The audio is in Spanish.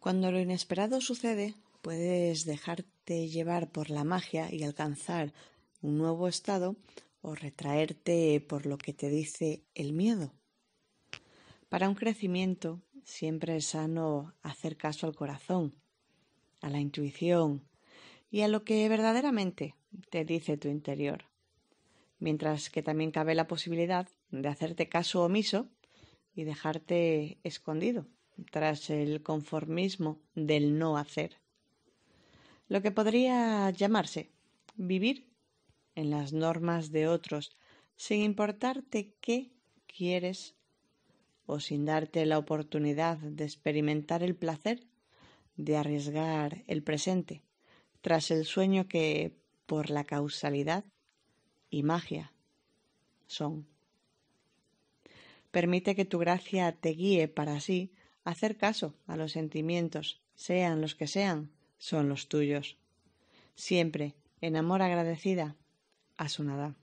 Cuando lo inesperado sucede, puedes dejarte llevar por la magia y alcanzar un nuevo estado o retraerte por lo que te dice el miedo. Para un crecimiento siempre es sano hacer caso al corazón, a la intuición y a lo que verdaderamente te dice tu interior. Mientras que también cabe la posibilidad de hacerte caso omiso y dejarte escondido tras el conformismo del no hacer. Lo que podría llamarse vivir en las normas de otros, sin importarte qué quieres o sin darte la oportunidad de experimentar el placer de arriesgar el presente tras el sueño que, por la causalidad y magia, son. Permite que tu gracia te guíe para sí. Hacer caso a los sentimientos, sean los que sean, son los tuyos. Siempre en amor agradecida, a su nada.